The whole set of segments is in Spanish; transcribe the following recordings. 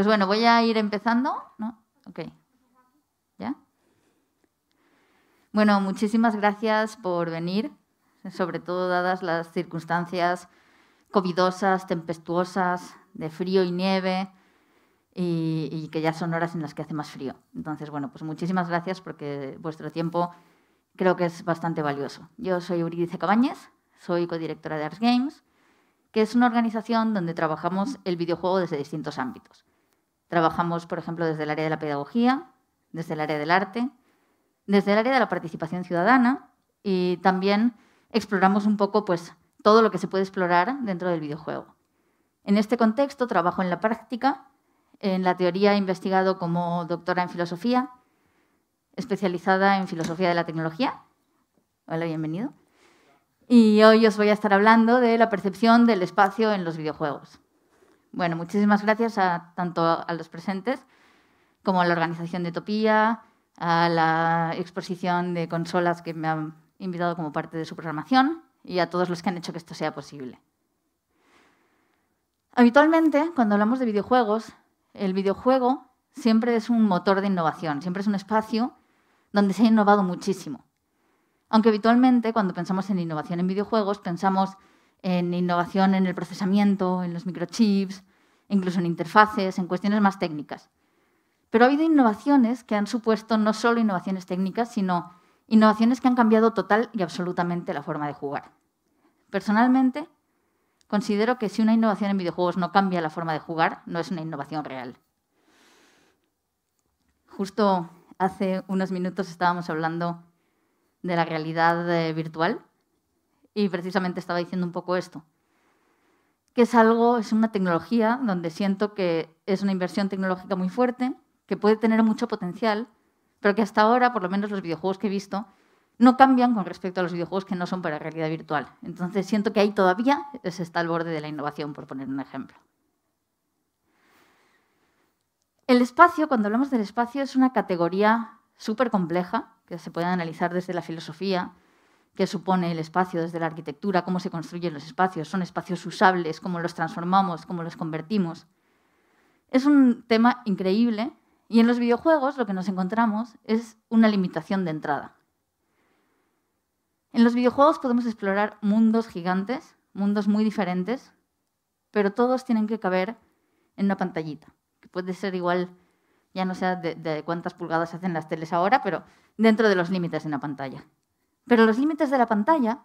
Pues bueno, voy a ir empezando, ¿no? Ok. ¿Ya? Bueno, muchísimas gracias por venir, sobre todo dadas las circunstancias covidosas, tempestuosas, de frío y nieve, y, que ya son horas en las que hace más frío. Entonces, bueno, pues muchísimas gracias porque vuestro tiempo creo que es bastante valioso. Yo soy Euridice Cabañez, soy codirectora de Arts Games, que es una organización donde trabajamos el videojuego desde distintos ámbitos. Trabajamos, por ejemplo, desde el área de la pedagogía, desde el área del arte, desde el área de la participación ciudadana y también exploramos un poco pues, todo lo que se puede explorar dentro del videojuego. En este contexto trabajo en la práctica, en la teoría he investigado como doctora en filosofía, especializada en filosofía de la tecnología. Hola, bienvenido. Y hoy os voy a estar hablando de la percepción del espacio en los videojuegos. Bueno, muchísimas gracias a, tanto a los presentes como a la organización de Topía, a la exposición de consolas que me han invitado como parte de su programación y a todos los que han hecho que esto sea posible. Habitualmente, cuando hablamos de videojuegos, el videojuego siempre es un motor de innovación, siempre es un espacio donde se ha innovado muchísimo. Aunque habitualmente, cuando pensamos en innovación en videojuegos, pensamos en innovación en el procesamiento, en los microchips, incluso en interfaces, en cuestiones más técnicas. Pero ha habido innovaciones que han supuesto no solo innovaciones técnicas, sino innovaciones que han cambiado total y absolutamente la forma de jugar. Personalmente, considero que si una innovación en videojuegos no cambia la forma de jugar, no es una innovación real. Justo hace unos minutos estábamos hablando de la realidad eh, virtual y precisamente estaba diciendo un poco esto, que es algo, es una tecnología donde siento que es una inversión tecnológica muy fuerte, que puede tener mucho potencial, pero que hasta ahora, por lo menos los videojuegos que he visto, no cambian con respecto a los videojuegos que no son para realidad virtual. Entonces siento que ahí todavía se está al borde de la innovación, por poner un ejemplo. El espacio, cuando hablamos del espacio, es una categoría súper compleja que se puede analizar desde la filosofía, que supone el espacio desde la arquitectura, cómo se construyen los espacios, son espacios usables, cómo los transformamos, cómo los convertimos. Es un tema increíble y en los videojuegos lo que nos encontramos es una limitación de entrada. En los videojuegos podemos explorar mundos gigantes, mundos muy diferentes, pero todos tienen que caber en una pantallita, que puede ser igual, ya no sé de, de cuántas pulgadas hacen las teles ahora, pero dentro de los límites de una pantalla. Pero los límites de la pantalla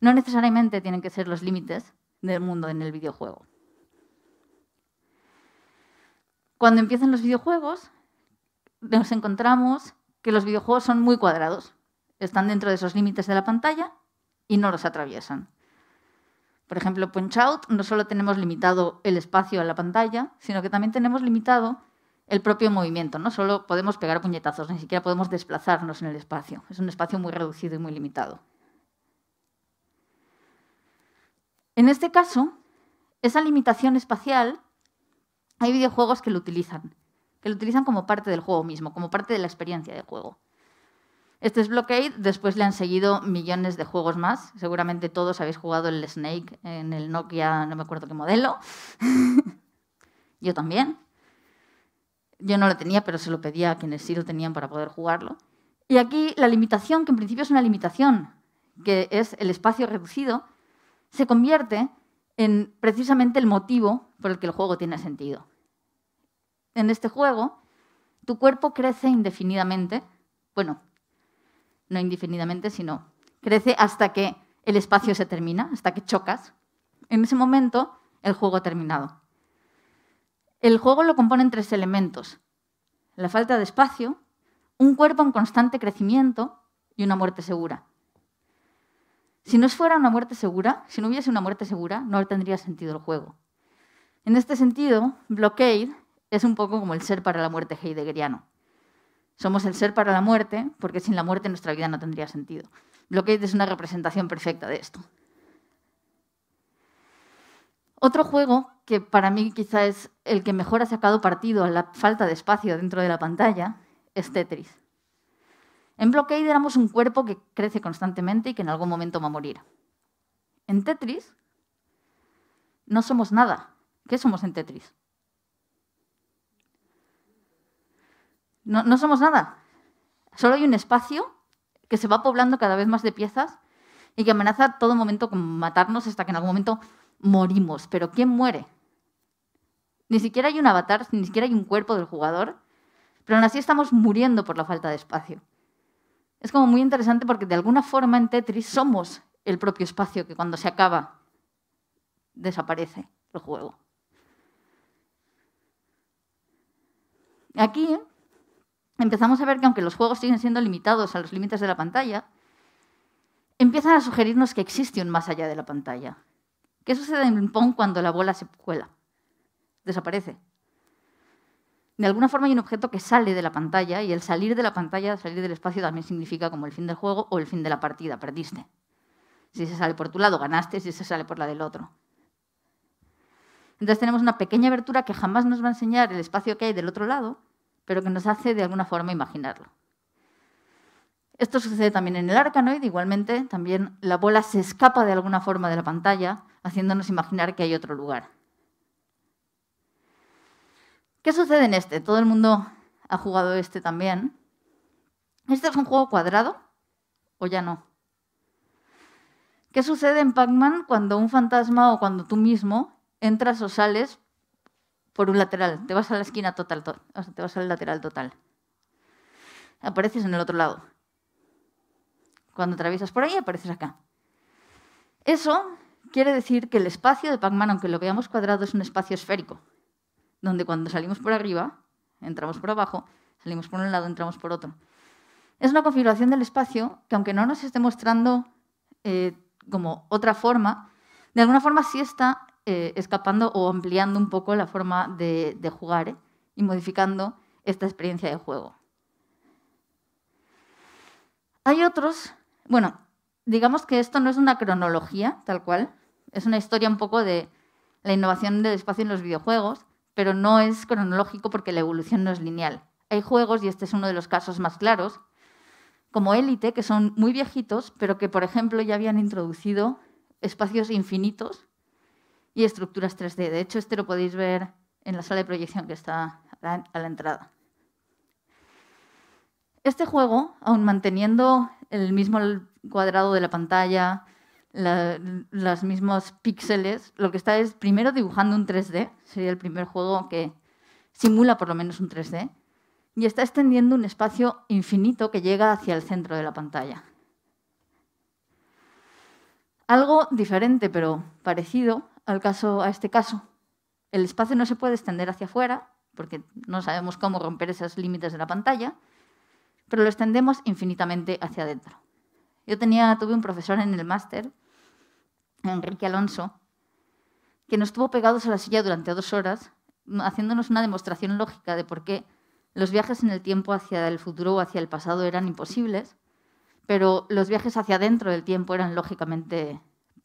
no necesariamente tienen que ser los límites del mundo en el videojuego. Cuando empiezan los videojuegos, nos encontramos que los videojuegos son muy cuadrados. Están dentro de esos límites de la pantalla y no los atraviesan. Por ejemplo, Punch Out no solo tenemos limitado el espacio a la pantalla, sino que también tenemos limitado el propio movimiento, ¿no? Solo podemos pegar puñetazos, ni siquiera podemos desplazarnos en el espacio. Es un espacio muy reducido y muy limitado. En este caso, esa limitación espacial, hay videojuegos que lo utilizan, que lo utilizan como parte del juego mismo, como parte de la experiencia de juego. Este es Blockade, después le han seguido millones de juegos más. Seguramente todos habéis jugado el Snake en el Nokia, no me acuerdo qué modelo. Yo también. Yo no lo tenía, pero se lo pedía a quienes sí lo tenían para poder jugarlo. Y aquí la limitación, que en principio es una limitación, que es el espacio reducido, se convierte en precisamente el motivo por el que el juego tiene sentido. En este juego, tu cuerpo crece indefinidamente, bueno, no indefinidamente, sino crece hasta que el espacio se termina, hasta que chocas. En ese momento, el juego ha terminado. El juego lo componen tres elementos. La falta de espacio, un cuerpo en constante crecimiento y una muerte segura. Si no fuera una muerte segura, si no hubiese una muerte segura, no tendría sentido el juego. En este sentido, Blockade es un poco como el ser para la muerte heideggeriano. Somos el ser para la muerte porque sin la muerte nuestra vida no tendría sentido. Blockade es una representación perfecta de esto. Otro juego que para mí quizá es el que mejor ha sacado partido a la falta de espacio dentro de la pantalla es Tetris. En Blockade éramos un cuerpo que crece constantemente y que en algún momento va a morir. En Tetris no somos nada. ¿Qué somos en Tetris? No, no somos nada. Solo hay un espacio que se va poblando cada vez más de piezas y que amenaza todo momento con matarnos hasta que en algún momento morimos. Pero ¿quién muere? Ni siquiera hay un avatar, ni siquiera hay un cuerpo del jugador, pero aún así estamos muriendo por la falta de espacio. Es como muy interesante porque de alguna forma en Tetris somos el propio espacio que cuando se acaba desaparece el juego. Aquí empezamos a ver que aunque los juegos siguen siendo limitados a los límites de la pantalla, empiezan a sugerirnos que existe un más allá de la pantalla. ¿Qué sucede en un pong cuando la bola se cuela? Desaparece. De alguna forma hay un objeto que sale de la pantalla y el salir de la pantalla, salir del espacio, también significa como el fin del juego o el fin de la partida, perdiste. Si se sale por tu lado, ganaste, si se sale por la del otro. Entonces tenemos una pequeña abertura que jamás nos va a enseñar el espacio que hay del otro lado, pero que nos hace de alguna forma imaginarlo. Esto sucede también en el arcanoid, igualmente, también la bola se escapa de alguna forma de la pantalla, haciéndonos imaginar que hay otro lugar. ¿Qué sucede en este? Todo el mundo ha jugado este también. ¿Este es un juego cuadrado o ya no? ¿Qué sucede en Pac-Man cuando un fantasma o cuando tú mismo entras o sales por un lateral? Te vas a la esquina total, o sea, te vas al lateral total. Apareces en el otro lado. Cuando atraviesas por ahí, apareces acá. Eso quiere decir que el espacio de Pac-Man, aunque lo veamos cuadrado, es un espacio esférico, donde cuando salimos por arriba, entramos por abajo, salimos por un lado, entramos por otro. Es una configuración del espacio que, aunque no nos esté mostrando eh, como otra forma, de alguna forma sí está eh, escapando o ampliando un poco la forma de, jugar eh, y modificando esta experiencia de juego. Hay otros, bueno, digamos que esto no es una cronología tal cual, es una historia un poco de la innovación del espacio en los videojuegos, pero no es cronológico porque la evolución no es lineal. Hay juegos, y este es uno de los casos más claros, como Elite, que son muy viejitos, pero que, por ejemplo, ya habían introducido espacios infinitos y estructuras 3D. De hecho, este lo podéis ver en la sala de proyección que está a la entrada. Este juego, aún manteniendo el mismo cuadrado de la pantalla, las los mismos píxeles, lo que está es primero dibujando un 3D, sería el primer juego que simula por lo menos un 3D, y está extendiendo un espacio infinito que llega hacia el centro de la pantalla. Algo diferente, pero parecido al caso, a este caso. El espacio no se puede extender hacia afuera, porque no sabemos cómo romper esos límites de la pantalla, pero lo extendemos infinitamente hacia adentro. Yo tuve un profesor en el máster Enrique Alonso, que nos estuvo pegados a la silla durante dos horas, haciéndonos una demostración lógica de por qué los viajes en el tiempo hacia el futuro o hacia el pasado eran imposibles, pero los viajes hacia dentro del tiempo eran lógicamente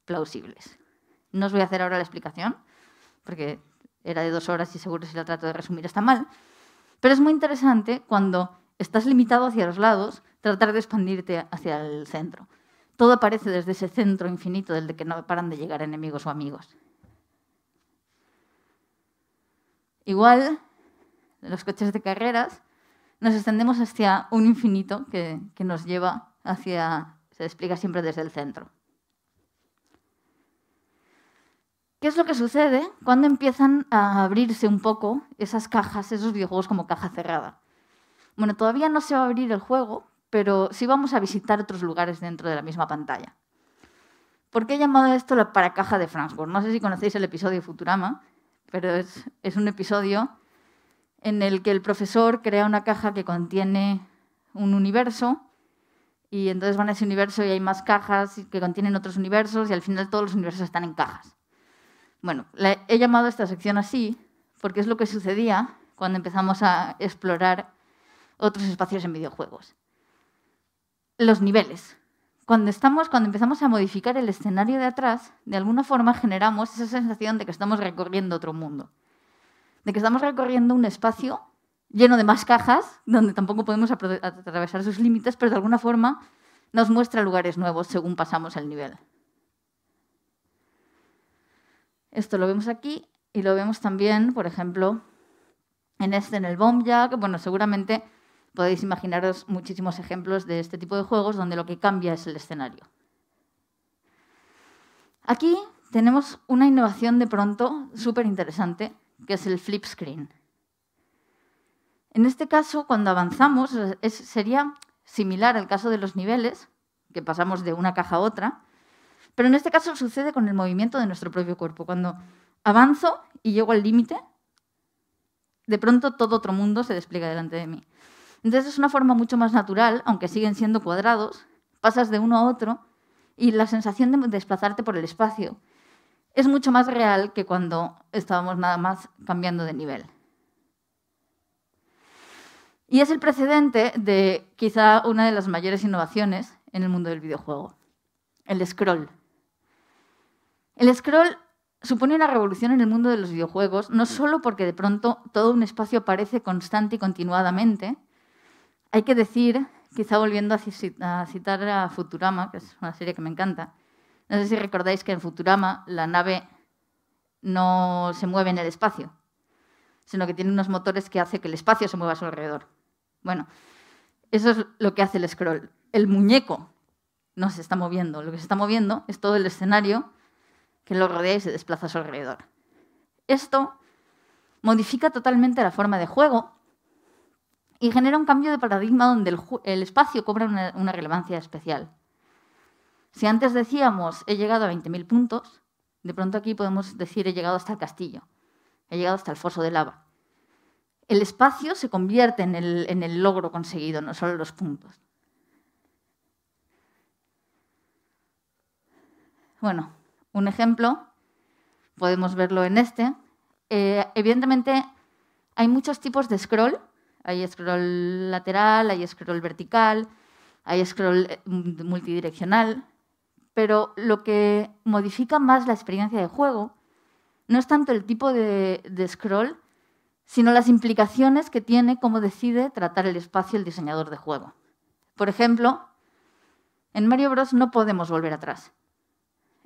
plausibles. No os voy a hacer ahora la explicación, porque era de dos horas y seguro si la trato de resumir está mal, pero es muy interesante cuando estás limitado hacia los lados, tratar de expandirte hacia el centro. Todo aparece desde ese centro infinito del que no paran de llegar enemigos o amigos. Igual, en los coches de carreras, nos extendemos hacia un infinito que, que nos lleva hacia, se explica siempre desde el centro. ¿Qué es lo que sucede cuando empiezan a abrirse un poco esas cajas, esos videojuegos como caja cerrada? Bueno, todavía no se va a abrir el juego, pero sí vamos a visitar otros lugares dentro de la misma pantalla. ¿Por qué he llamado esto la paracaja de Frankfurt? No sé si conocéis el episodio Futurama, pero es, un episodio en el que el profesor crea una caja que contiene un universo y entonces van a ese universo y hay más cajas que contienen otros universos y al final todos los universos están en cajas. Bueno, he llamado esta sección así porque es lo que sucedía cuando empezamos a explorar otros espacios en videojuegos los niveles. Cuando, estamos, cuando empezamos a modificar el escenario de atrás, de alguna forma generamos esa sensación de que estamos recorriendo otro mundo, de que estamos recorriendo un espacio lleno de más cajas, donde tampoco podemos atravesar sus límites, pero de alguna forma nos muestra lugares nuevos según pasamos el nivel. Esto lo vemos aquí y lo vemos también, por ejemplo, en este, en el bomb jack. Bueno, seguramente podéis imaginaros muchísimos ejemplos de este tipo de juegos donde lo que cambia es el escenario. Aquí tenemos una innovación de pronto súper interesante, que es el flip screen. En este caso, cuando avanzamos, sería similar al caso de los niveles, que pasamos de una caja a otra, pero en este caso sucede con el movimiento de nuestro propio cuerpo. Cuando avanzo y llego al límite, de pronto todo otro mundo se despliega delante de mí. Entonces es una forma mucho más natural, aunque siguen siendo cuadrados, pasas de uno a otro y la sensación de desplazarte por el espacio es mucho más real que cuando estábamos nada más cambiando de nivel. Y es el precedente de quizá una de las mayores innovaciones en el mundo del videojuego, el scroll. El scroll supone una revolución en el mundo de los videojuegos, no solo porque de pronto todo un espacio aparece constante y continuadamente, hay que decir, quizá volviendo a citar a Futurama, que es una serie que me encanta, no sé si recordáis que en Futurama la nave no se mueve en el espacio, sino que tiene unos motores que hace que el espacio se mueva a su alrededor. Bueno, eso es lo que hace el scroll. El muñeco no se está moviendo, lo que se está moviendo es todo el escenario que lo rodea y se desplaza a su alrededor. Esto modifica totalmente la forma de juego y genera un cambio de paradigma donde el, espacio cobra una, relevancia especial. Si antes decíamos he llegado a 20.000 puntos, de pronto aquí podemos decir he llegado hasta el castillo, he llegado hasta el foso de lava. El espacio se convierte en el, logro conseguido, no solo los puntos. Bueno, un ejemplo, podemos verlo en este. Eh, evidentemente, hay muchos tipos de scroll hay scroll lateral, hay scroll vertical, hay scroll eh, multidireccional, pero lo que modifica más la experiencia de juego no es tanto el tipo de, scroll, sino las implicaciones que tiene cómo decide tratar el espacio el diseñador de juego. Por ejemplo, en Mario Bros no podemos volver atrás.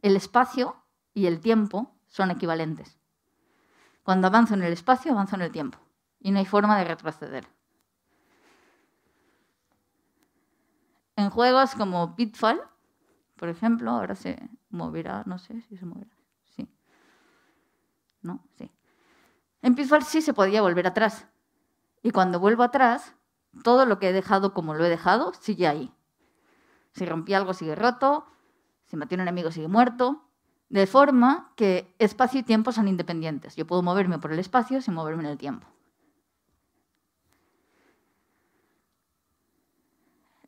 El espacio y el tiempo son equivalentes. Cuando avanzo en el espacio, avanzo en el tiempo y no hay forma de retroceder. En juegos como Pitfall, por ejemplo, ahora se moverá, no sé si se moverá. Sí. ¿No? Sí. En Pitfall sí se podía volver atrás. Y cuando vuelvo atrás, todo lo que he dejado como lo he dejado sigue ahí. Si rompí algo sigue roto, si maté un enemigo sigue muerto, de forma que espacio y tiempo son independientes. Yo puedo moverme por el espacio sin moverme en el tiempo.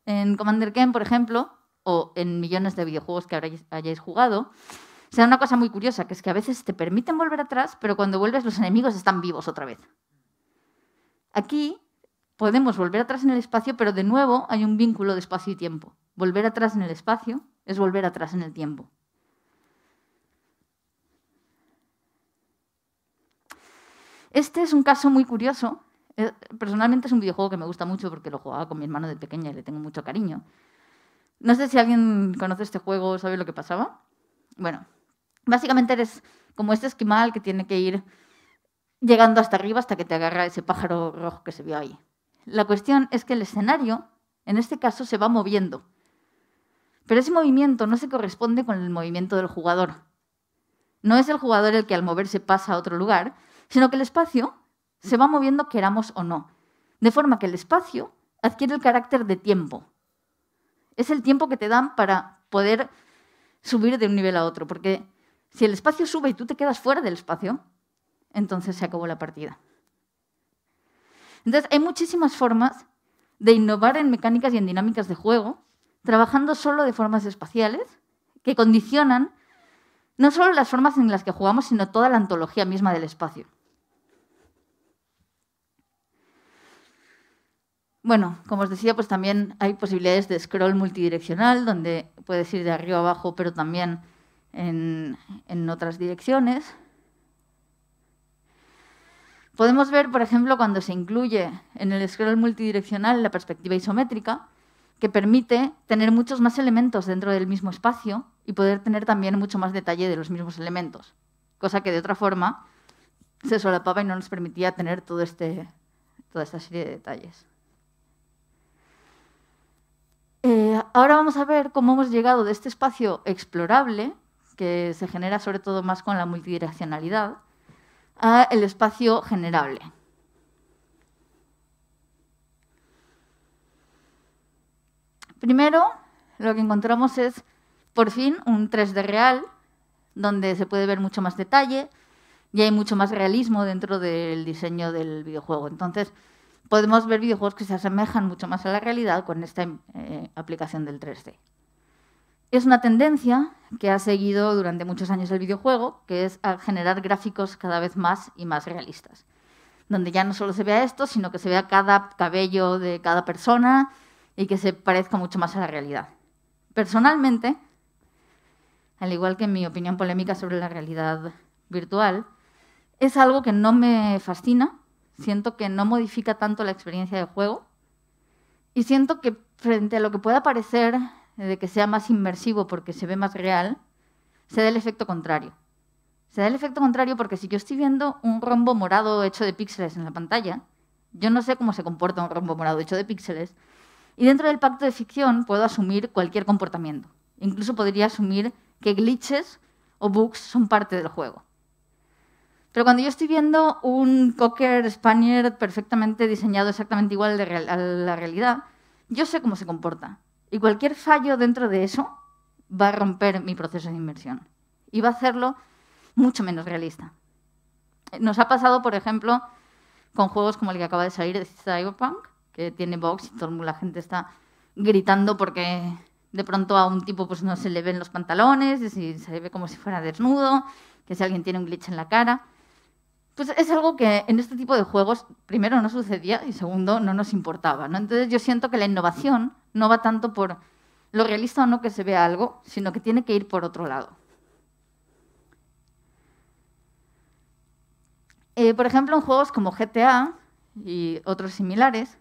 en Commander Ken, por ejemplo, o en millones de videojuegos que hayáis jugado, se da una cosa muy curiosa, que es que a veces te permiten volver atrás, pero cuando vuelves los enemigos están vivos otra vez. Aquí podemos volver atrás en el espacio, pero de nuevo hay un vínculo de espacio y tiempo. Volver atrás en el espacio es volver atrás en el tiempo. Este es un caso muy curioso eh, personalmente es un videojuego que me gusta mucho porque lo jugaba con mi hermano de pequeña y le tengo mucho cariño. No sé si alguien conoce este juego, o sabe lo que pasaba. Bueno, básicamente eres como este esquimal que tiene que ir llegando hasta arriba hasta que te agarra ese pájaro rojo que se vio ahí. La cuestión es que el escenario, en este caso, se va moviendo. Pero ese movimiento no se corresponde con el movimiento del jugador. No es el jugador el que al moverse pasa a otro lugar, sino que el espacio se va moviendo queramos o no. De forma que el espacio adquiere el carácter de tiempo. Es el tiempo que te dan para poder subir de un nivel a otro, porque si el espacio sube y tú te quedas fuera del espacio, entonces se acabó la partida. Entonces, hay muchísimas formas de innovar en mecánicas y en dinámicas de juego, trabajando solo de formas espaciales, que condicionan no solo las formas en las que jugamos, sino toda la antología misma del espacio. Bueno, como os decía, pues también hay posibilidades de scroll multidireccional, donde puedes ir de arriba a abajo, pero también en, otras direcciones. Podemos ver, por ejemplo, cuando se incluye en el scroll multidireccional la perspectiva isométrica, que permite tener muchos más elementos dentro del mismo espacio y poder tener también mucho más detalle de los mismos elementos, cosa que de otra forma se solapaba y no nos permitía tener este, toda esta serie de detalles. Eh, ahora vamos a ver cómo hemos llegado de este espacio explorable, que se genera sobre todo más con la multidireccionalidad, a el espacio generable. Primero, lo que encontramos es, por fin, un 3D real, donde se puede ver mucho más detalle y hay mucho más realismo dentro del diseño del videojuego. Entonces, podemos ver videojuegos que se asemejan mucho más a la realidad con esta eh, aplicación del 3D. Es una tendencia que ha seguido durante muchos años el videojuego, que es a generar gráficos cada vez más y más realistas, donde ya no solo se vea esto, sino que se vea cada cabello de cada persona y que se parezca mucho más a la realidad. Personalmente, al igual que mi opinión polémica sobre la realidad virtual, es algo que no me fascina siento que no modifica tanto la experiencia de juego y siento que frente a lo que pueda parecer de que sea más inmersivo porque se ve más real, se da el efecto contrario. Se da el efecto contrario porque si yo estoy viendo un rombo morado hecho de píxeles en la pantalla, yo no sé cómo se comporta un rombo morado hecho de píxeles, y dentro del pacto de ficción puedo asumir cualquier comportamiento. Incluso podría asumir que glitches o bugs son parte del juego. Pero cuando yo estoy viendo un cocker spaniel perfectamente diseñado exactamente igual de a la realidad, yo sé cómo se comporta. Y cualquier fallo dentro de eso va a romper mi proceso de inversión. Y va a hacerlo mucho menos realista. Nos ha pasado, por ejemplo, con juegos como el que acaba de salir de Cyberpunk, que tiene box y todo. la gente está gritando porque de pronto a un tipo pues no se le ven los pantalones, y se ve como si fuera desnudo, que si alguien tiene un glitch en la cara pues es algo que en este tipo de juegos, primero, no sucedía y segundo, no nos importaba. Entonces yo siento que la innovación no va tanto por lo realista o no que se vea algo, sino que tiene que ir por otro lado. Eh, por ejemplo, en juegos como GTA y otros similares,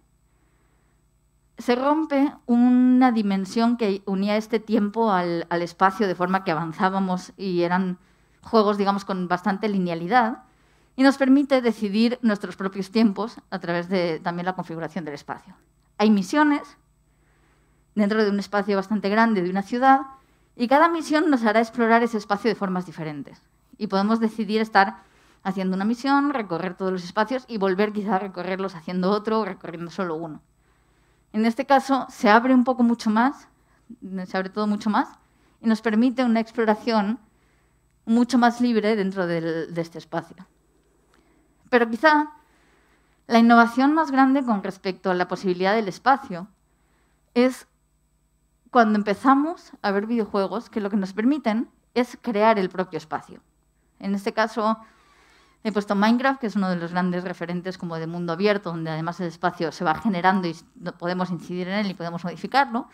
se rompe una dimensión que unía este tiempo al, espacio de forma que avanzábamos y eran juegos, digamos, con bastante linealidad y nos permite decidir nuestros propios tiempos a través de también la configuración del espacio. Hay misiones dentro de un espacio bastante grande de una ciudad y cada misión nos hará explorar ese espacio de formas diferentes. Y podemos decidir estar haciendo una misión, recorrer todos los espacios y volver quizá a recorrerlos haciendo otro o recorriendo solo uno. En este caso se abre un poco mucho más, se abre todo mucho más y nos permite una exploración mucho más libre dentro de este espacio. Pero quizá la innovación más grande con respecto a la posibilidad del espacio es cuando empezamos a ver videojuegos que lo que nos permiten es crear el propio espacio. En este caso, he puesto Minecraft, que es uno de los grandes referentes como de mundo abierto, donde además el espacio se va generando y podemos incidir en él y podemos modificarlo.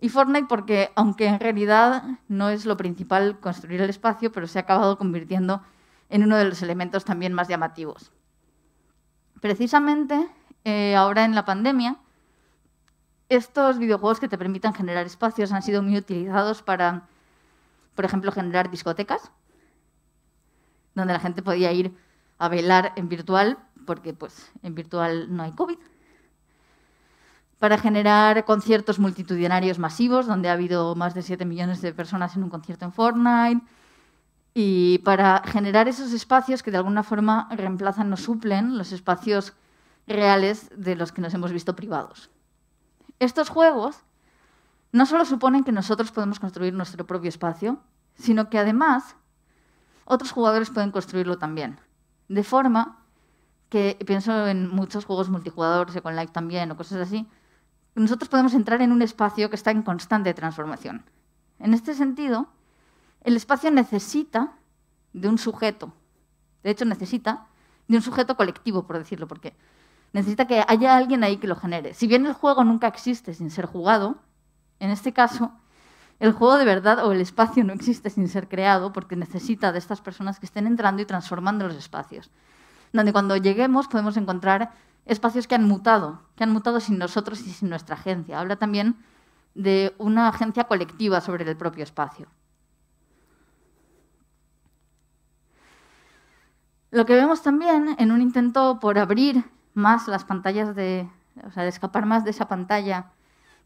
Y Fortnite porque, aunque en realidad no es lo principal construir el espacio, pero se ha acabado convirtiendo en uno de los elementos también más llamativos. Precisamente eh, ahora en la pandemia, estos videojuegos que te permitan generar espacios han sido muy utilizados para, por ejemplo, generar discotecas, donde la gente podía ir a bailar en virtual, porque pues en virtual no hay COVID. Para generar conciertos multitudinarios masivos, donde ha habido más de 7 millones de personas en un concierto en Fortnite y para generar esos espacios que de alguna forma reemplazan o suplen los espacios reales de los que nos hemos visto privados. Estos juegos no solo suponen que nosotros podemos construir nuestro propio espacio, sino que además otros jugadores pueden construirlo también. De forma que, pienso en muchos juegos multijugadores, con Life también o cosas así, nosotros podemos entrar en un espacio que está en constante transformación. En este sentido, el espacio necesita de un sujeto, de hecho necesita de un sujeto colectivo, por decirlo, porque necesita que haya alguien ahí que lo genere. Si bien el juego nunca existe sin ser jugado, en este caso, el juego de verdad o el espacio no existe sin ser creado porque necesita de estas personas que estén entrando y transformando los espacios. Donde cuando lleguemos podemos encontrar espacios que han mutado, que han mutado sin nosotros y sin nuestra agencia. Habla también de una agencia colectiva sobre el propio espacio. Lo que vemos también en un intento por abrir más las pantallas de, o sea, de escapar más de esa pantalla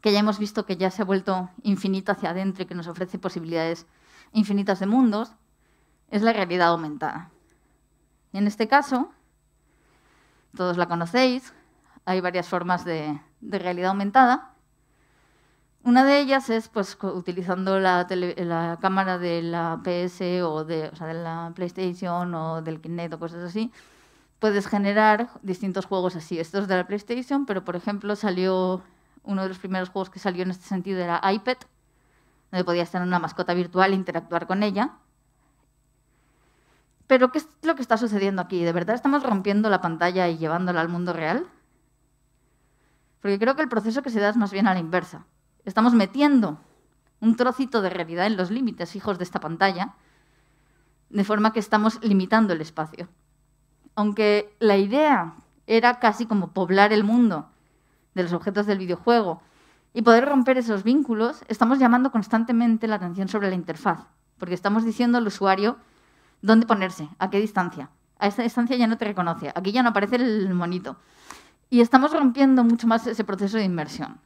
que ya hemos visto que ya se ha vuelto infinito hacia adentro y que nos ofrece posibilidades infinitas de mundos, es la realidad aumentada. Y en este caso, todos la conocéis, hay varias formas de realidad aumentada. Una de ellas es pues utilizando la, cámara de la PS o de, de la PlayStation o del Kinect o cosas así, puedes generar distintos juegos así. Esto es de la PlayStation, pero por ejemplo salió uno de los primeros juegos que salió en este sentido era iPad, donde podías tener una mascota virtual e interactuar con ella. Pero ¿qué es lo que está sucediendo aquí? ¿De verdad estamos rompiendo la pantalla y llevándola al mundo real? Porque creo que el proceso que se da es más bien a la inversa. Estamos metiendo un trocito de realidad en los límites hijos de esta pantalla, de forma que estamos limitando el espacio. Aunque la idea era casi como poblar el mundo de los objetos del videojuego y poder romper esos vínculos, estamos llamando constantemente la atención sobre la interfaz, porque estamos diciendo al usuario dónde ponerse, a qué distancia. A esta distancia ya no te reconoce, aquí ya no aparece el monito. Y estamos rompiendo mucho más ese proceso de inmersión.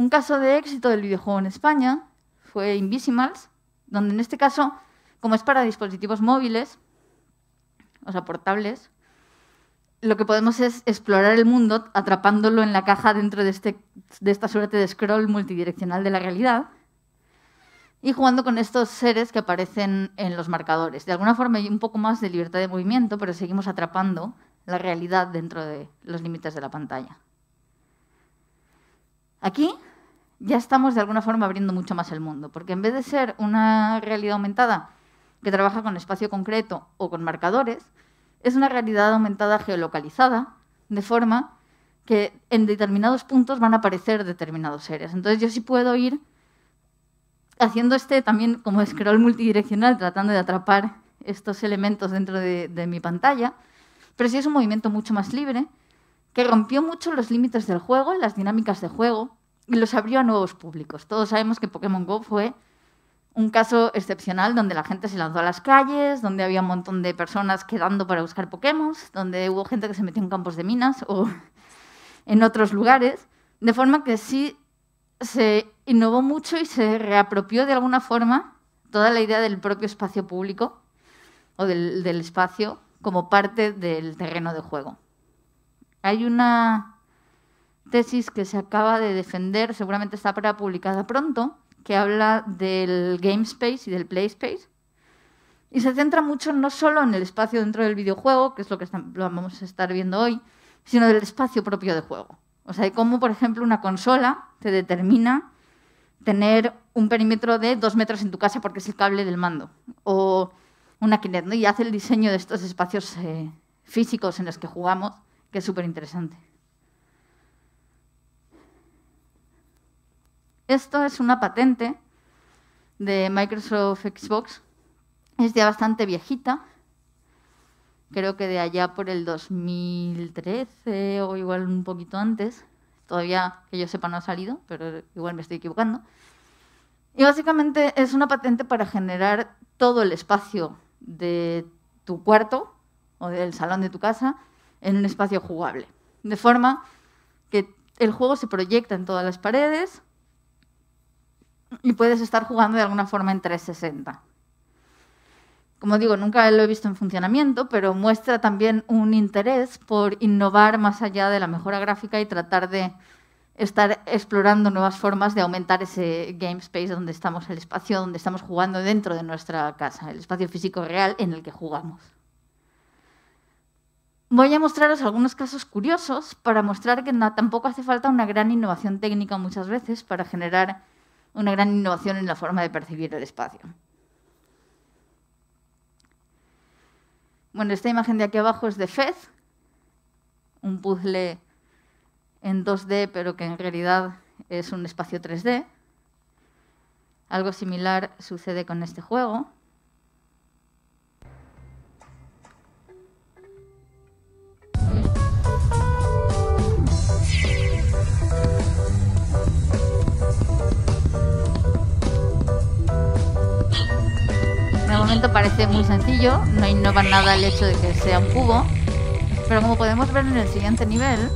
Un caso de éxito del videojuego en España fue Invisimals, donde en este caso, como es para dispositivos móviles, o sea, portables, lo que podemos es explorar el mundo atrapándolo en la caja dentro de, este, de esta suerte de scroll multidireccional de la realidad y jugando con estos seres que aparecen en los marcadores. De alguna forma hay un poco más de libertad de movimiento, pero seguimos atrapando la realidad dentro de los límites de la pantalla. Aquí ya estamos de alguna forma abriendo mucho más el mundo, porque en vez de ser una realidad aumentada que trabaja con espacio concreto o con marcadores, es una realidad aumentada geolocalizada, de forma que en determinados puntos van a aparecer determinados seres. Entonces yo sí puedo ir haciendo este también como scroll multidireccional, tratando de atrapar estos elementos dentro de, de, mi pantalla, pero sí es un movimiento mucho más libre, que rompió mucho los límites del juego, las dinámicas de juego, y los abrió a nuevos públicos. Todos sabemos que Pokémon Go fue un caso excepcional donde la gente se lanzó a las calles, donde había un montón de personas quedando para buscar Pokémon, donde hubo gente que se metió en campos de minas o en otros lugares, de forma que sí se innovó mucho y se reapropió de alguna forma toda la idea del propio espacio público o del, del espacio como parte del terreno de juego. Hay una tesis que se acaba de defender, seguramente está para publicada pronto, que habla del game space y del play space. Y se centra mucho no solo en el espacio dentro del videojuego, que es lo que vamos a estar viendo hoy, sino del espacio propio de juego. O sea, de cómo, por ejemplo, una consola te determina tener un perímetro de dos metros en tu casa porque es el cable del mando. O una Kinect, Y hace el diseño de estos espacios eh, físicos en los que jugamos, que es súper interesante. Esto es una patente de Microsoft Xbox. Es ya bastante viejita. Creo que de allá por el 2013 o igual un poquito antes. Todavía que yo sepa no ha salido, pero igual me estoy equivocando. Y básicamente es una patente para generar todo el espacio de tu cuarto o del salón de tu casa en un espacio jugable. De forma que el juego se proyecta en todas las paredes, y puedes estar jugando de alguna forma en 360. Como digo, nunca lo he visto en funcionamiento, pero muestra también un interés por innovar más allá de la mejora gráfica y tratar de estar explorando nuevas formas de aumentar ese game space donde estamos, el espacio donde estamos jugando dentro de nuestra casa, el espacio físico real en el que jugamos. Voy a mostraros algunos casos curiosos para mostrar que tampoco hace falta una gran innovación técnica muchas veces para generar una gran innovación en la forma de percibir el espacio. Bueno, esta imagen de aquí abajo es de Fez, un puzzle en 2D, pero que en realidad es un espacio 3D. Algo similar sucede con este juego. momento parece muy sencillo, no innova nada el hecho de que sea un cubo, pero como podemos ver en el siguiente nivel,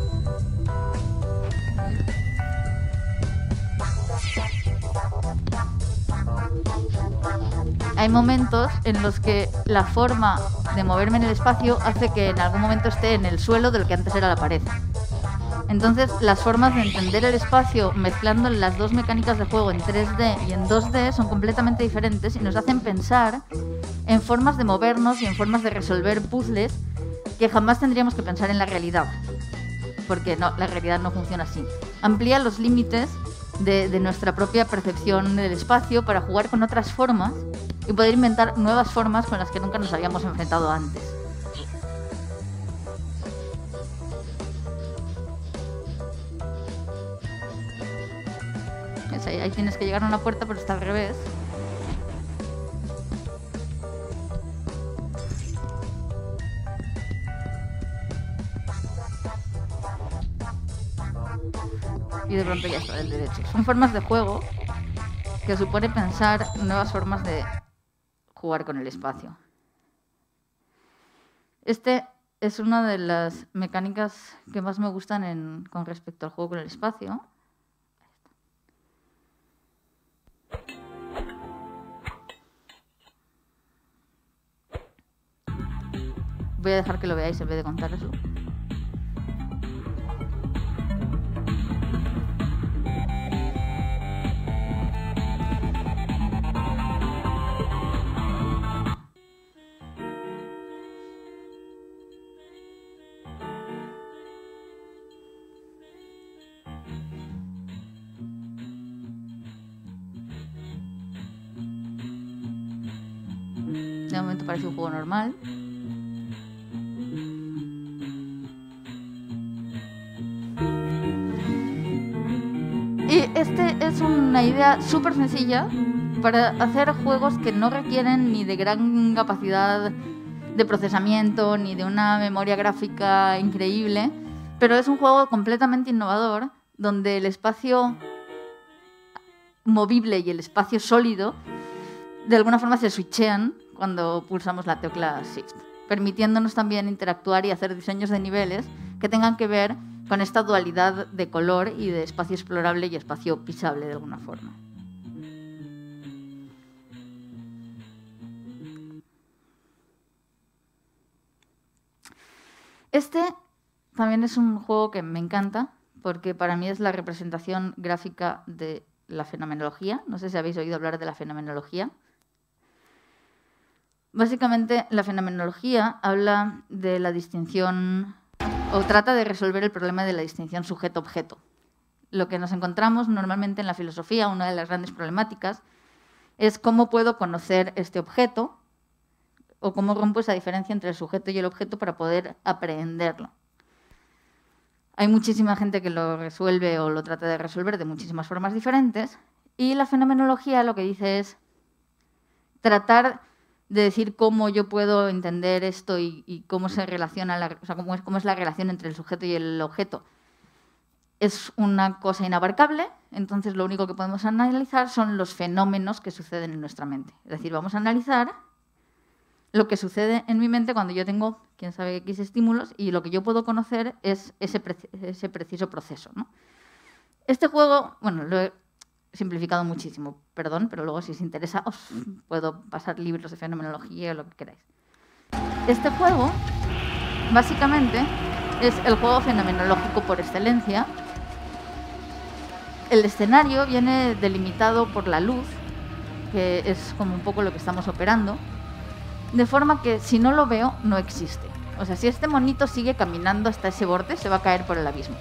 hay momentos en los que la forma de moverme en el espacio hace que en algún momento esté en el suelo del que antes era la pared. Entonces, las formas de entender el espacio mezclando las dos mecánicas de juego en 3D y en 2D son completamente diferentes y nos hacen pensar en formas de movernos y en formas de resolver puzzles que jamás tendríamos que pensar en la realidad. Porque no, la realidad no funciona así. Amplía los límites de, de nuestra propia percepción del espacio para jugar con otras formas y poder inventar nuevas formas con las que nunca nos habíamos enfrentado antes. Ahí tienes que llegar a una puerta, pero está al revés. Y de pronto ya está del derecho. Son formas de juego que supone pensar nuevas formas de jugar con el espacio. Este es una de las mecánicas que más me gustan con respecto al juego con el espacio, Voy a dejar que lo veáis en vez de contaroslo. normal. Y este es una idea súper sencilla para hacer juegos que no requieren ni de gran capacidad de procesamiento ni de una memoria gráfica increíble, pero es un juego completamente innovador donde el espacio movible y el espacio sólido de alguna forma se switchean cuando pulsamos la tecla Shift, permitiéndonos también interactuar y hacer diseños de niveles que tengan que ver con esta dualidad de color y de espacio explorable y espacio pisable de alguna forma. Este también es un juego que me encanta porque para mí es la representación gráfica de la fenomenología. No sé si habéis oído hablar de la fenomenología. Básicamente, la fenomenología habla de la distinción o trata de resolver el problema de la distinción sujeto-objeto. Lo que nos encontramos normalmente en la filosofía, una de las grandes problemáticas, es cómo puedo conocer este objeto o cómo rompo esa diferencia entre el sujeto y el objeto para poder aprehenderlo. Hay muchísima gente que lo resuelve o lo trata de resolver de muchísimas formas diferentes y la fenomenología lo que dice es tratar de decir cómo yo puedo entender esto y, cómo se relaciona, la, cómo es, es la relación entre el sujeto y el objeto. Es una cosa inabarcable, entonces lo único que podemos analizar son los fenómenos que suceden en nuestra mente. Es decir, vamos a analizar lo que sucede en mi mente cuando yo tengo, quién sabe, X estímulos y lo que yo puedo conocer es ese, ese preciso proceso. ¿no? Este juego, bueno, lo he simplificado muchísimo, perdón, pero luego si os interesa os puedo pasar libros de fenomenología o lo que queráis. Este juego, básicamente, es el juego fenomenológico por excelencia. El escenario viene delimitado por la luz, que es como un poco lo que estamos operando, de forma que si no lo veo, no existe. O sea, si este monito sigue caminando hasta ese borde, se va a caer por el abismo.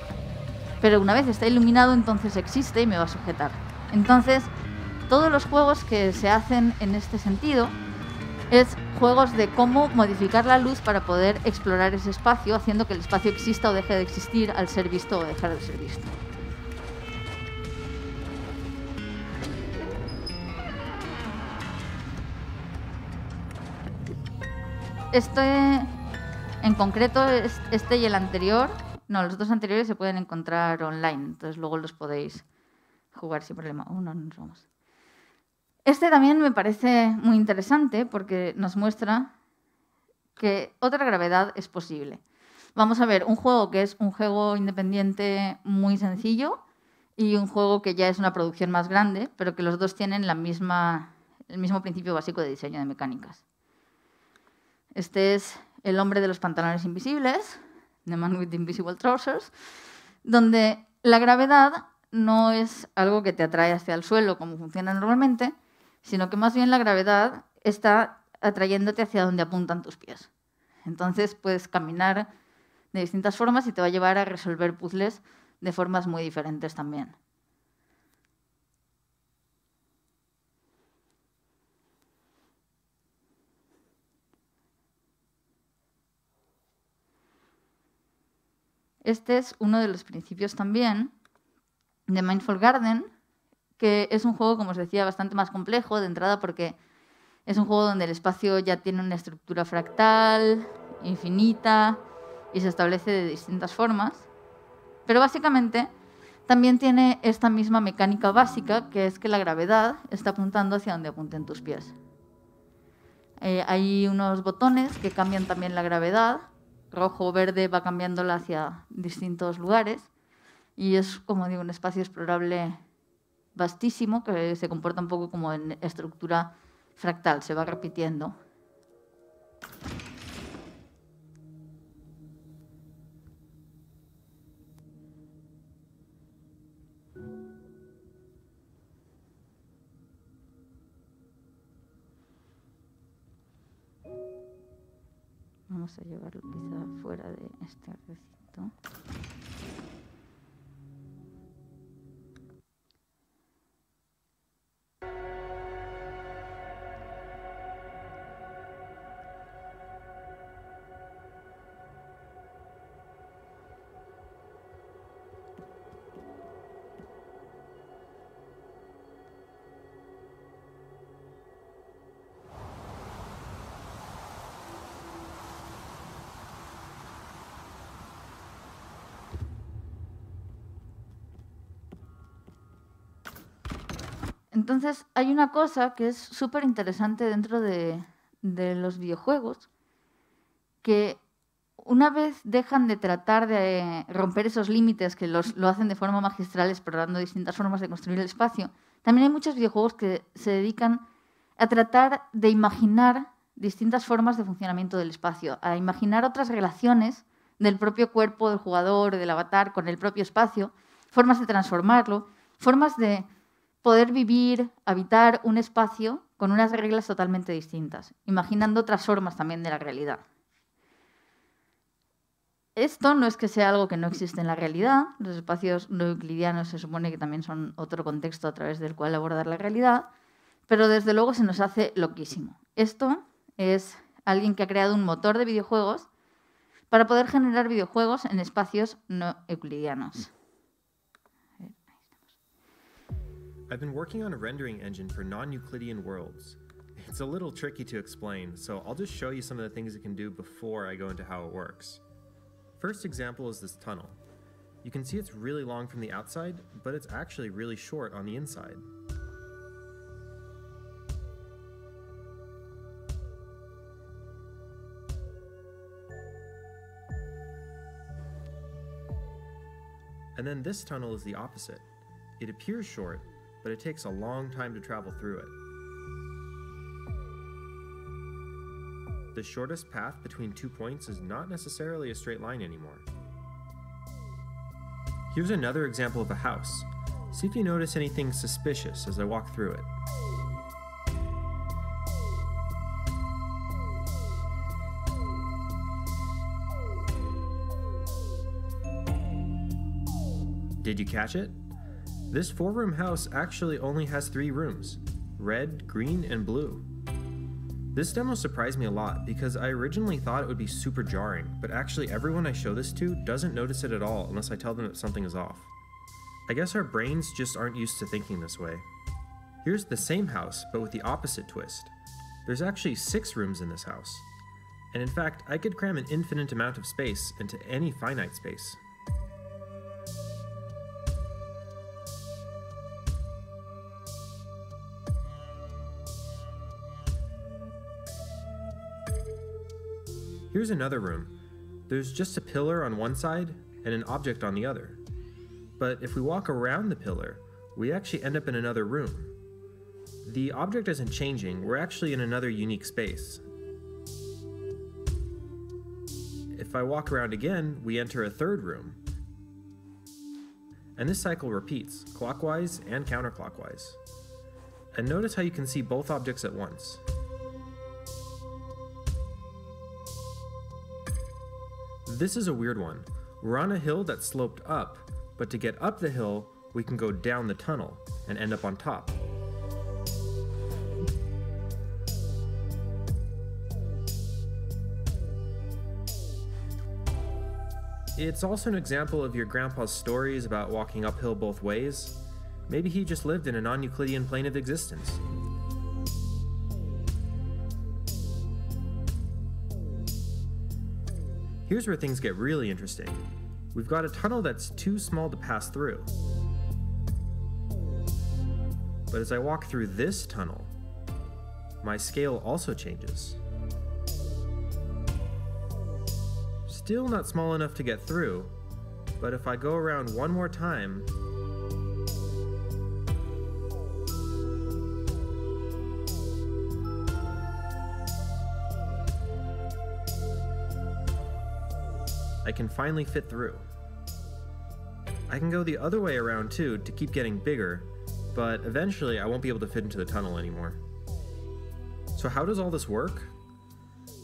Pero una vez está iluminado, entonces existe y me va a sujetar. Entonces, todos los juegos que se hacen en este sentido es juegos de cómo modificar la luz para poder explorar ese espacio, haciendo que el espacio exista o deje de existir al ser visto o dejar de ser visto. Este en concreto, este y el anterior, no, los dos anteriores se pueden encontrar online, entonces luego los podéis jugar sin problema. Uno nos vamos. Este también me parece muy interesante porque nos muestra que otra gravedad es posible. Vamos a ver un juego que es un juego independiente muy sencillo y un juego que ya es una producción más grande, pero que los dos tienen la misma, el mismo principio básico de diseño de mecánicas. Este es El hombre de los pantalones invisibles, The Man with Invisible Trousers, donde la gravedad no es algo que te atrae hacia el suelo como funciona normalmente, sino que más bien la gravedad está atrayéndote hacia donde apuntan tus pies. Entonces puedes caminar de distintas formas y te va a llevar a resolver puzzles de formas muy diferentes también. Este es uno de los principios también de Mindful Garden, que es un juego, como os decía, bastante más complejo de entrada porque es un juego donde el espacio ya tiene una estructura fractal, infinita, y se establece de distintas formas. Pero básicamente también tiene esta misma mecánica básica, que es que la gravedad está apuntando hacia donde apunten tus pies. Eh, hay unos botones que cambian también la gravedad. Rojo o verde va cambiándola hacia distintos lugares y es, como digo, un espacio explorable vastísimo que se comporta un poco como en estructura fractal, se va repitiendo. Vamos a llevarlo quizá fuera de este recinto. Entonces, hay una cosa que es súper interesante dentro de, los videojuegos, que una vez dejan de tratar de romper esos límites que los, lo hacen de forma magistral explorando distintas formas de construir el espacio, también hay muchos videojuegos que se dedican a tratar de imaginar distintas formas de funcionamiento del espacio, a imaginar otras relaciones del propio cuerpo del jugador, del avatar, con el propio espacio, formas de transformarlo, formas de poder vivir, habitar un espacio con unas reglas totalmente distintas, imaginando otras formas también de la realidad. Esto no es que sea algo que no existe en la realidad, los espacios no euclidianos se supone que también son otro contexto a través del cual abordar la realidad, pero desde luego se nos hace loquísimo. Esto es alguien que ha creado un motor de videojuegos para poder generar videojuegos en espacios no euclidianos. I've been working on a rendering engine for non-Euclidean worlds. It's a little tricky to explain, so I'll just show you some of the things it can do before I go into how it works. First example is this tunnel. You can see it's really long from the outside, but it's actually really short on the inside. And then this tunnel is the opposite. It appears short, but it takes a long time to travel through it. The shortest path between two points is not necessarily a straight line anymore. Here's another example of a house. See if you notice anything suspicious as I walk through it. Did you catch it? This four room house actually only has three rooms red, green, and blue. This demo surprised me a lot because I originally thought it would be super jarring, but actually everyone I show this to doesn't notice it at all unless I tell them that something is off. I guess our brains just aren't used to thinking this way. Here's the same house, but with the opposite twist. There's actually six rooms in this house. And in fact, I could cram an infinite amount of space into any finite space. Here's another room. There's just a pillar on one side and an object on the other. But if we walk around the pillar, we actually end up in another room. The object isn't changing, we're actually in another unique space. If I walk around again, we enter a third room. And this cycle repeats, clockwise and counterclockwise. And notice how you can see both objects at once. This is a weird one. We're on a hill that sloped up, but to get up the hill, we can go down the tunnel and end up on top. It's also an example of your grandpa's stories about walking uphill both ways. Maybe he just lived in a non Euclidean plane of existence. Here's where things get really interesting. We've got a tunnel that's too small to pass through. But as I walk through this tunnel, my scale also changes. Still not small enough to get through, but if I go around one more time, I can finally fit through. I can go the other way around too to keep getting bigger, but eventually I won't be able to fit into the tunnel anymore. So how does all this work?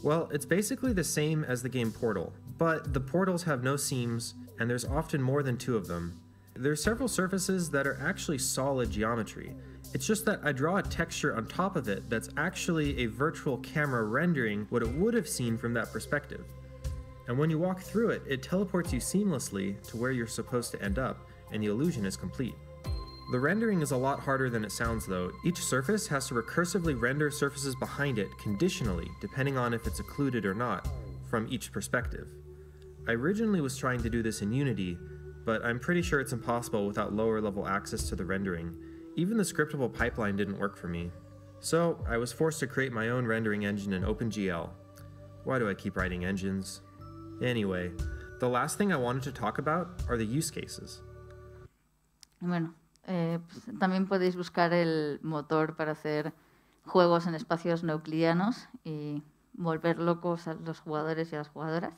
Well, it's basically the same as the game Portal, but the portals have no seams, and there's often more than two of them. There's several surfaces that are actually solid geometry. It's just that I draw a texture on top of it that's actually a virtual camera rendering what it would have seen from that perspective. And when you walk through it, it teleports you seamlessly to where you're supposed to end up, and the illusion is complete. The rendering is a lot harder than it sounds though. Each surface has to recursively render surfaces behind it conditionally, depending on if it's occluded or not, from each perspective. I originally was trying to do this in Unity, but I'm pretty sure it's impossible without lower level access to the rendering. Even the scriptable pipeline didn't work for me. So, I was forced to create my own rendering engine in OpenGL. Why do I keep writing engines? Bueno, también podéis buscar el motor para hacer juegos en espacios euclidianos y volver locos a los jugadores y a las jugadoras.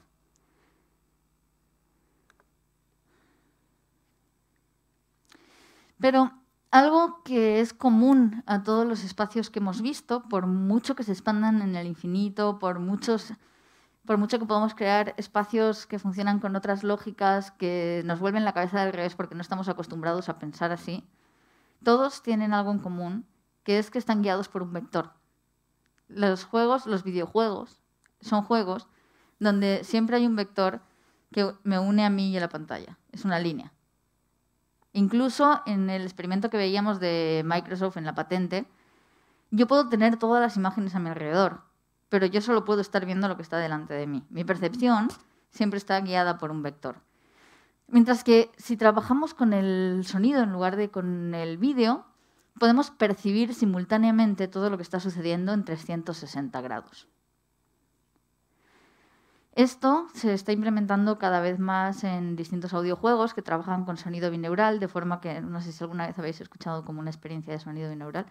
Pero algo que es común a todos los espacios que hemos visto, por mucho que se expandan en el infinito, por muchos por mucho que podamos crear espacios que funcionan con otras lógicas, que nos vuelven la cabeza del revés porque no estamos acostumbrados a pensar así, todos tienen algo en común, que es que están guiados por un vector. Los juegos, los videojuegos, son juegos donde siempre hay un vector que me une a mí y a la pantalla. Es una línea. Incluso en el experimento que veíamos de Microsoft en la patente, yo puedo tener todas las imágenes a mi alrededor, pero yo solo puedo estar viendo lo que está delante de mí. Mi percepción siempre está guiada por un vector. Mientras que si trabajamos con el sonido en lugar de con el vídeo, podemos percibir simultáneamente todo lo que está sucediendo en 360 grados. Esto se está implementando cada vez más en distintos audiojuegos que trabajan con sonido bineural, de forma que no sé si alguna vez habéis escuchado como una experiencia de sonido bineural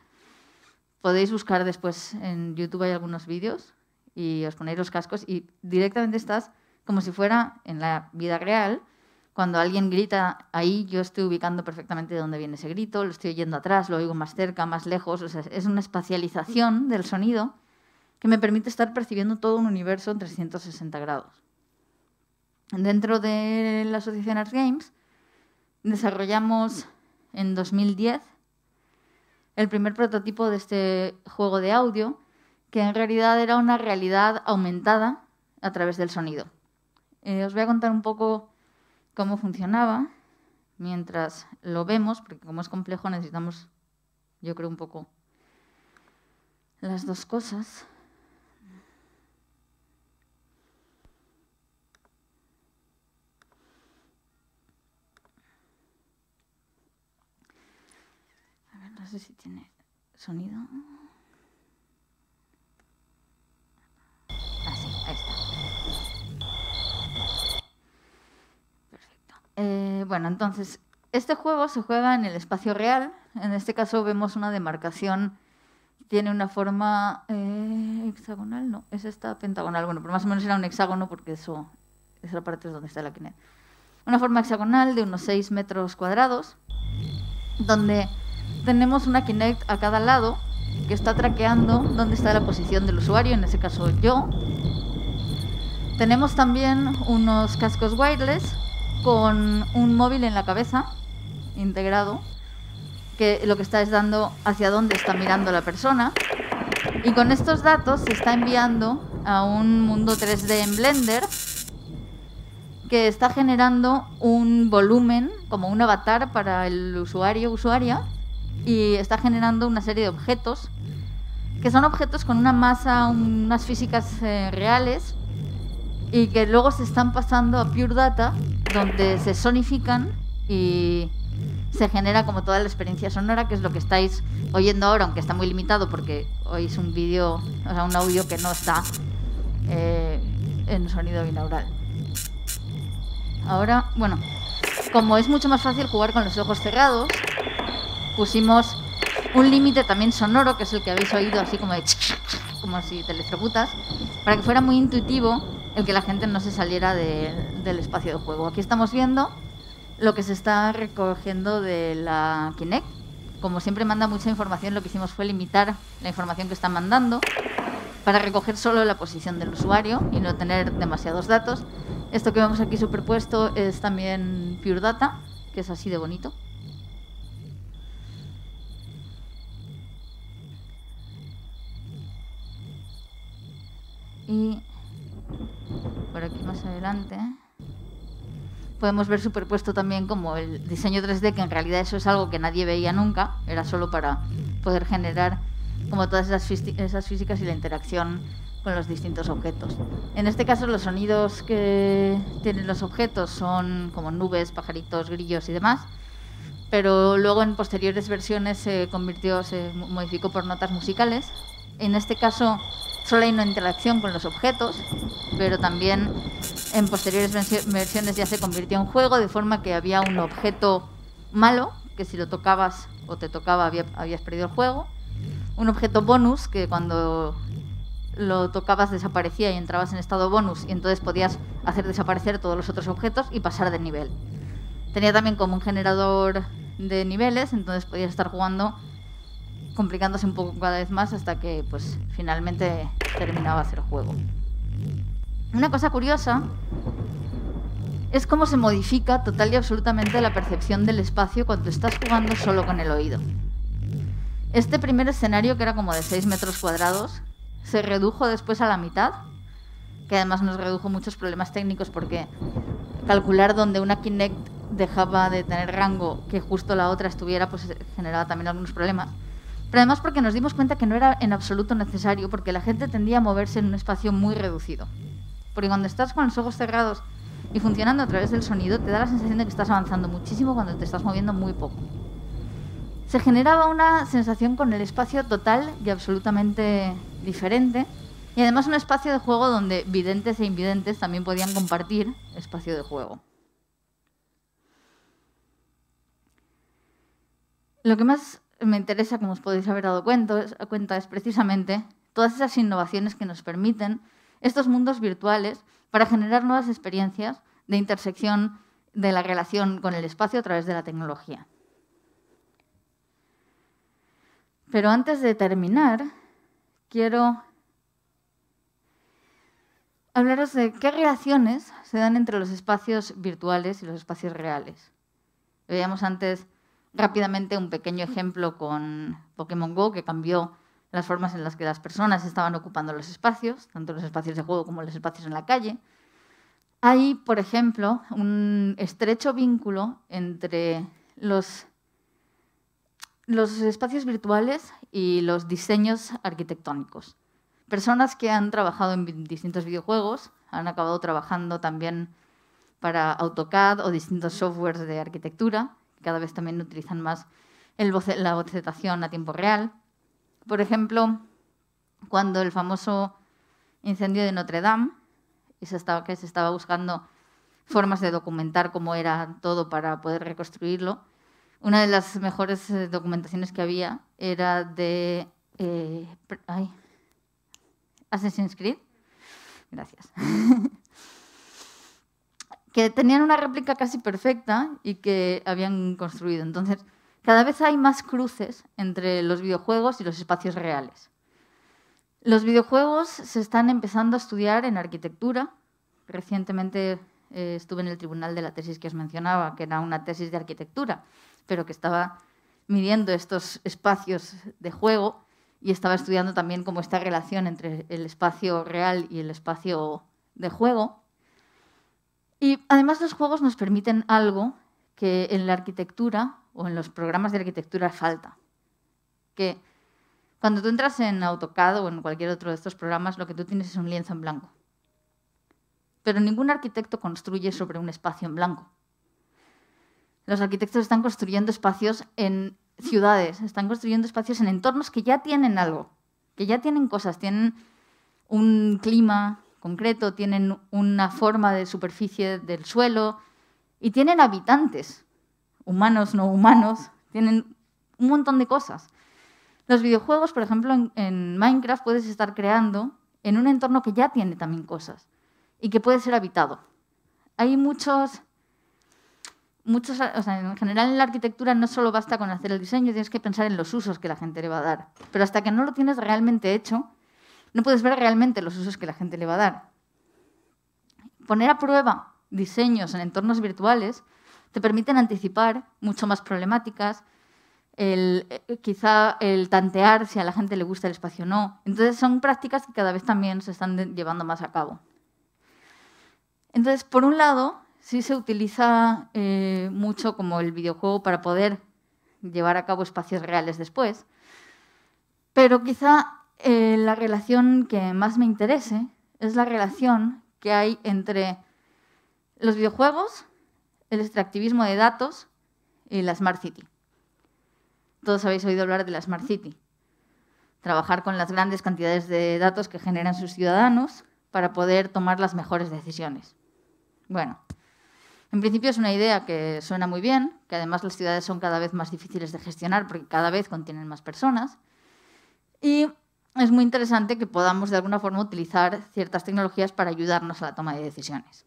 podéis buscar después en YouTube hay algunos vídeos y os ponéis los cascos y directamente estás como si fuera en la vida real. Cuando alguien grita ahí, yo estoy ubicando perfectamente de dónde viene ese grito, lo estoy oyendo atrás, lo oigo más cerca, más lejos. es una espacialización del sonido que me permite estar percibiendo todo un universo en 360 grados. Dentro de la asociación Arts Games desarrollamos en 2010 el primer prototipo de este juego de audio, que en realidad era una realidad aumentada a través del sonido. Eh, os voy a contar un poco cómo funcionaba mientras lo vemos, porque como es complejo necesitamos, yo creo, un poco las dos cosas. No sé si tiene sonido. Así, ah, ahí está. Perfecto. Eh, bueno, entonces, este juego se juega en el espacio real. En este caso vemos una demarcación. Tiene una forma eh, hexagonal, no, es esta pentagonal. Bueno, pero más o menos era un hexágono porque eso, esa parte es donde está la quineta. Una forma hexagonal de unos 6 metros cuadrados, donde tenemos una Kinect a cada lado que está traqueando dónde está la posición del usuario, en ese caso yo. Tenemos también unos cascos wireless con un móvil en la cabeza integrado que lo que está es dando hacia dónde está mirando la persona. Y con estos datos se está enviando a un mundo 3D en Blender que está generando un volumen como un avatar para el usuario usuaria y está generando una serie de objetos, que son objetos con una masa, unas físicas eh, reales, y que luego se están pasando a Pure Data, donde se sonifican y se genera como toda la experiencia sonora, que es lo que estáis oyendo ahora, aunque está muy limitado porque hoy es un vídeo, o sea, un audio que no está eh, en sonido binaural. Ahora, bueno, como es mucho más fácil jugar con los ojos cerrados, pusimos un límite también sonoro, que es el que habéis oído, así como de como si te para que fuera muy intuitivo el que la gente no se saliera del espacio de juego. Aquí estamos viendo lo que se está recogiendo de la Kinect. Como siempre manda mucha información, lo que hicimos fue limitar la información que está mandando para recoger solo la posición del usuario y no tener demasiados datos. Esto que vemos aquí superpuesto es también Pure Data, que es así de bonito. Y por aquí más adelante podemos ver superpuesto también como el diseño 3D, que en realidad eso es algo que nadie veía nunca, era solo para poder generar como todas esas, físicas y la interacción con los distintos objetos. En este caso los sonidos que tienen los objetos son como nubes, pajaritos, grillos y demás, pero luego en posteriores versiones se convirtió, se modificó por notas musicales. En este caso Solo hay una interacción con los objetos, pero también en posteriores versiones ya se convirtió en juego, de forma que había un objeto malo, que si lo tocabas o te tocaba habías perdido el juego. Un objeto bonus, que cuando lo tocabas desaparecía y entrabas en estado bonus y entonces podías hacer desaparecer todos los otros objetos y pasar de nivel. Tenía también como un generador de niveles, entonces podías estar jugando complicándose un poco cada vez más hasta que pues finalmente terminaba hacer juego. Una cosa curiosa es cómo se modifica total y absolutamente la percepción del espacio cuando estás jugando solo con el oído. Este primer escenario, que era como de 6 metros cuadrados, se redujo después a la mitad, que además nos redujo muchos problemas técnicos porque calcular donde una Kinect dejaba de tener rango, que justo la otra estuviera, pues generaba también algunos problemas. Pero además porque nos dimos cuenta que no era en absoluto necesario, porque la gente tendía a moverse en un espacio muy reducido. Porque cuando estás con los ojos cerrados y funcionando a través del sonido, te da la sensación de que estás avanzando muchísimo cuando te estás moviendo muy poco. Se generaba una sensación con el espacio total y absolutamente diferente. Y además un espacio de juego donde videntes e invidentes también podían compartir espacio de juego. Lo que más me interesa, como os podéis haber dado cuenta, es precisamente todas esas innovaciones que nos permiten estos mundos virtuales para generar nuevas experiencias de intersección de la relación con el espacio a través de la tecnología. Pero antes de terminar, quiero hablaros de qué relaciones se dan entre los espacios virtuales y los espacios reales. Veíamos antes Rápidamente un pequeño ejemplo con Pokémon Go que cambió las formas en las que las personas estaban ocupando los espacios, tanto los espacios de juego como los espacios en la calle. Hay, por ejemplo, un estrecho vínculo entre los, los espacios virtuales y los diseños arquitectónicos. Personas que han trabajado en distintos videojuegos han acabado trabajando también para AutoCAD o distintos softwares de arquitectura cada vez también utilizan más la bocetación a tiempo real. Por ejemplo, cuando el famoso incendio de Notre Dame, y se estaba, que se estaba buscando formas de documentar cómo era todo para poder reconstruirlo, una de las mejores eh, documentaciones que había era de eh, Assassin's Creed. Gracias. que tenían una réplica casi perfecta y que habían construido. Entonces, cada vez hay más cruces entre los videojuegos y los espacios reales. Los videojuegos se están empezando a estudiar en arquitectura. Recientemente eh, estuve en el tribunal de la tesis que os mencionaba, que era una tesis de arquitectura, pero que estaba midiendo estos espacios de juego y estaba estudiando también cómo esta relación entre el espacio real y el espacio de juego. Y además los juegos nos permiten algo que en la arquitectura o en los programas de arquitectura falta. Que cuando tú entras en AutoCAD o en cualquier otro de estos programas, lo que tú tienes es un lienzo en blanco. Pero ningún arquitecto construye sobre un espacio en blanco. Los arquitectos están construyendo espacios en ciudades, están construyendo espacios en entornos que ya tienen algo, que ya tienen cosas, tienen un clima, concreto, tienen una forma de superficie del suelo y tienen habitantes, humanos, no humanos, tienen un montón de cosas. Los videojuegos, por ejemplo, en, Minecraft puedes estar creando en un entorno que ya tiene también cosas y que puede ser habitado. Hay muchos Muchos, o sea, en general en la arquitectura no solo basta con hacer el diseño, tienes que pensar en los usos que la gente le va a dar. Pero hasta que no lo tienes realmente hecho, no puedes ver realmente los usos que la gente le va a dar. Poner a prueba diseños en entornos virtuales te permiten anticipar mucho más problemáticas, eh, quizá el tantear si a la gente le gusta el espacio o no. Entonces son prácticas que cada vez también se están llevando más a cabo. Entonces, por un lado, sí se utiliza eh, mucho como el videojuego para poder llevar a cabo espacios reales después, pero quizá eh, la relación que más me interese es la relación que hay entre los videojuegos, el extractivismo de datos y la Smart City. Todos habéis oído hablar de la Smart City. Trabajar con las grandes cantidades de datos que generan sus ciudadanos para poder tomar las mejores decisiones. Bueno, en principio es una idea que suena muy bien, que además las ciudades son cada vez más difíciles de gestionar porque cada vez contienen más personas. Y es muy interesante que podamos de alguna forma utilizar ciertas tecnologías para ayudarnos a la toma de decisiones.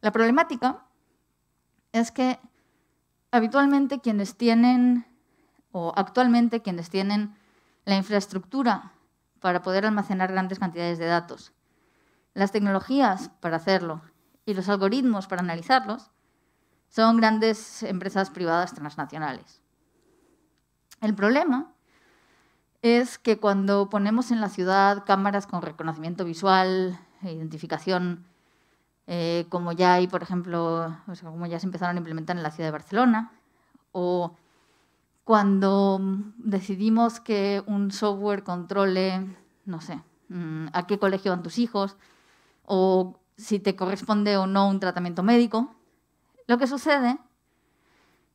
La problemática es que habitualmente quienes tienen, o actualmente quienes tienen la infraestructura para poder almacenar grandes cantidades de datos, las tecnologías para hacerlo y los algoritmos para analizarlos, son grandes empresas privadas transnacionales. El problema es que cuando ponemos en la ciudad cámaras con reconocimiento visual, identificación, eh, como ya hay, por ejemplo, como ya se empezaron a implementar en la ciudad de Barcelona, o cuando mm, decidimos que un software controle, no sé, mm, a qué colegio van tus hijos, o si te corresponde o no un tratamiento médico, lo que sucede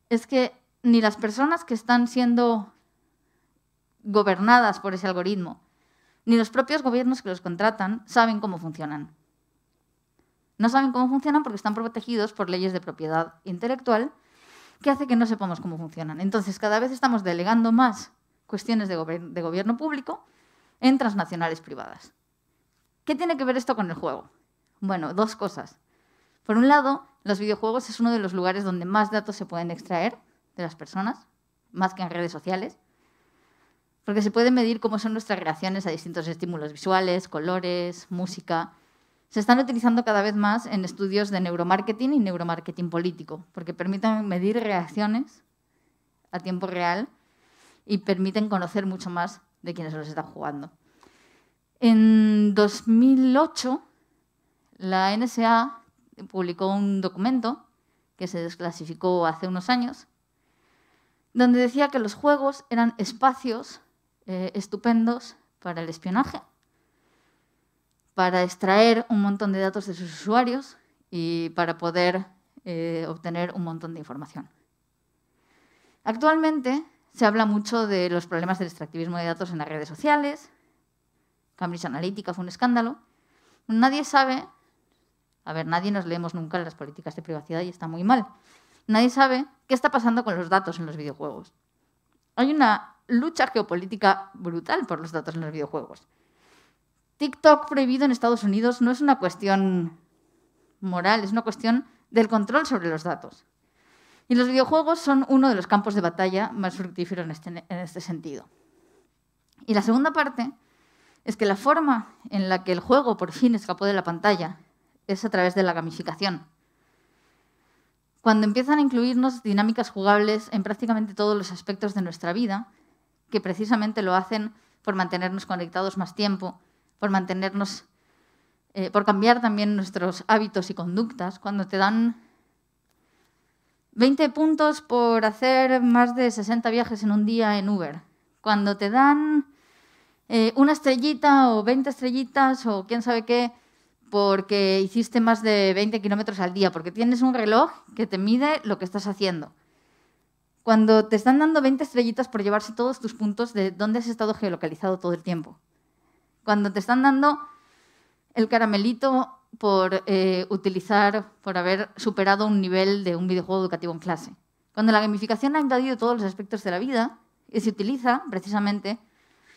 es que ni las personas que están siendo gobernadas por ese algoritmo, ni los propios gobiernos que los contratan saben cómo funcionan. No saben cómo funcionan porque están protegidos por leyes de propiedad intelectual que hace que no sepamos cómo funcionan. Entonces, cada vez estamos delegando más cuestiones de, gobierno público en transnacionales privadas. ¿Qué tiene que ver esto con el juego? Bueno, dos cosas. Por un lado, los videojuegos es uno de los lugares donde más datos se pueden extraer de las personas, más que en redes sociales porque se puede medir cómo son nuestras reacciones a distintos estímulos visuales, colores, música. Se están utilizando cada vez más en estudios de neuromarketing y neuromarketing político, porque permiten medir reacciones a tiempo real y permiten conocer mucho más de quienes los están jugando. En 2008, la NSA publicó un documento que se desclasificó hace unos años, donde decía que los juegos eran espacios eh, estupendos para el espionaje, para extraer un montón de datos de sus usuarios y para poder eh, obtener un montón de información. Actualmente se habla mucho de los problemas del extractivismo de datos en las redes sociales. Cambridge Analytica fue un escándalo. Nadie sabe, a ver, nadie nos leemos nunca las políticas de privacidad y está muy mal. Nadie sabe qué está pasando con los datos en los videojuegos. Hay una lucha geopolítica brutal por los datos en los videojuegos. TikTok prohibido en Estados Unidos no es una cuestión moral, es una cuestión del control sobre los datos. Y los videojuegos son uno de los campos de batalla más fructíferos en este, en este sentido. Y la segunda parte es que la forma en la que el juego por fin escapó de la pantalla es a través de la gamificación. Cuando empiezan a incluirnos dinámicas jugables en prácticamente todos los aspectos de nuestra vida, que precisamente lo hacen por mantenernos conectados más tiempo, por mantenernos, eh, por cambiar también nuestros hábitos y conductas. Cuando te dan 20 puntos por hacer más de 60 viajes en un día en Uber, cuando te dan eh, una estrellita o 20 estrellitas o quién sabe qué, porque hiciste más de 20 kilómetros al día, porque tienes un reloj que te mide lo que estás haciendo cuando te están dando 20 estrellitas por llevarse todos tus puntos de dónde has estado geolocalizado todo el tiempo. Cuando te están dando el caramelito por eh, utilizar, por haber superado un nivel de un videojuego educativo en clase. Cuando la gamificación ha invadido todos los aspectos de la vida y se utiliza precisamente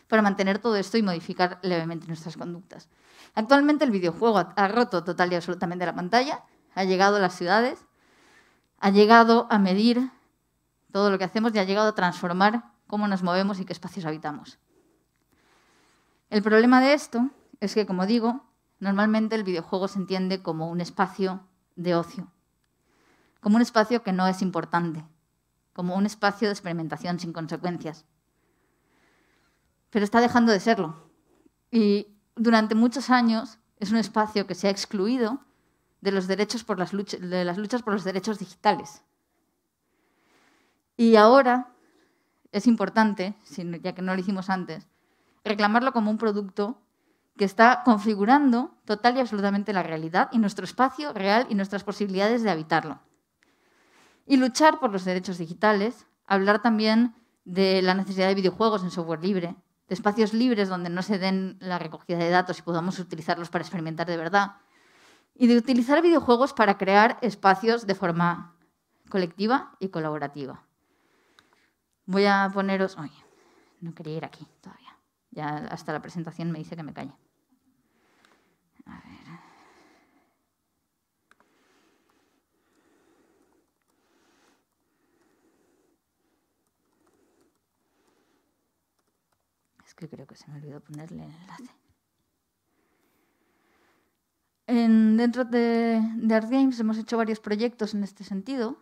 para mantener todo esto y modificar levemente nuestras conductas. Actualmente el videojuego ha roto total y absolutamente la pantalla, ha llegado a las ciudades, ha llegado a medir todo lo que hacemos ya ha llegado a transformar cómo nos movemos y qué espacios habitamos. El problema de esto es que, como digo, normalmente el videojuego se entiende como un espacio de ocio, como un espacio que no es importante, como un espacio de experimentación sin consecuencias. Pero está dejando de serlo. Y durante muchos años es un espacio que se ha excluido de, los derechos por las de las luchas por los derechos digitales. Y ahora es importante, ya que no lo hicimos antes, reclamarlo como un producto que está configurando total y absolutamente la realidad y nuestro espacio real y nuestras posibilidades de habitarlo. Y luchar por los derechos digitales, hablar también de la necesidad de videojuegos en software libre, de espacios libres donde no se den la recogida de datos y podamos utilizarlos para experimentar de verdad, y de utilizar videojuegos para crear espacios de forma colectiva y colaborativa. Voy a poneros... Oye, no quería ir aquí todavía. Ya hasta la presentación me dice que me calle. A ver. Es que creo que se me olvidó ponerle el enlace. dentro de, de Art Games hemos hecho varios proyectos en este sentido.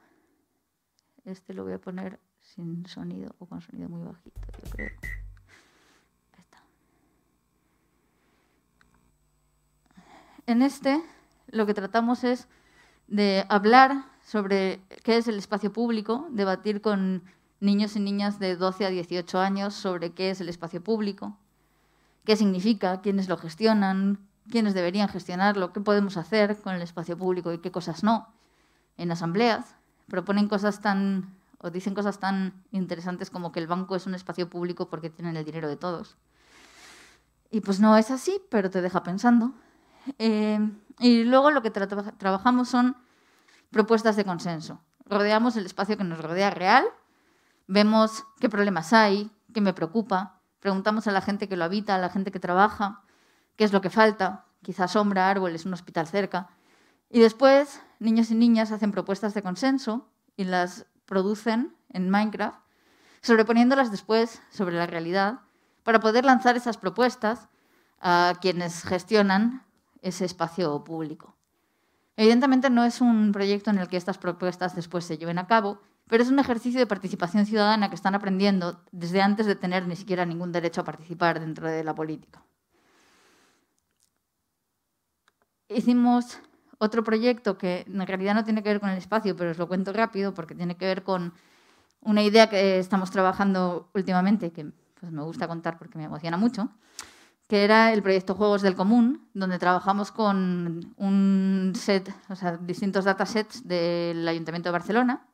Este lo voy a poner sin sonido o con sonido muy bajito, yo creo. En este lo que tratamos es de hablar sobre qué es el espacio público, debatir con niños y niñas de 12 a 18 años sobre qué es el espacio público, qué significa, quiénes lo gestionan, quiénes deberían gestionarlo, qué podemos hacer con el espacio público y qué cosas no. En asambleas proponen cosas tan o dicen cosas tan interesantes como que el banco es un espacio público porque tienen el dinero de todos. Y pues no es así, pero te deja pensando. Em, y luego lo que trabajamos son propuestas de consenso. Rodeamos el espacio que nos rodea real, vemos qué problemas hay, qué me preocupa, preguntamos a la gente que lo habita, a la gente que trabaja, qué es lo que falta, quizás sombra, árboles, un hospital cerca. Y después, niños y niñas hacen propuestas de consenso y las producen en Minecraft, sobreponiéndolas después sobre la realidad, para poder lanzar esas propuestas a quienes gestionan ese espacio público. Evidentemente no es un proyecto en el que estas propuestas después se lleven a cabo, pero es un ejercicio de participación ciudadana que están aprendiendo desde antes de tener ni siquiera ningún derecho a participar dentro de la política. Hicimos otro proyecto que en realidad no tiene que ver con el espacio, pero os lo cuento rápido porque tiene que ver con una idea que estamos trabajando últimamente, que pues, me gusta contar porque me emociona mucho, que era el proyecto Juegos del Común, donde trabajamos con un set, o distintos datasets del Ayuntamiento de Barcelona,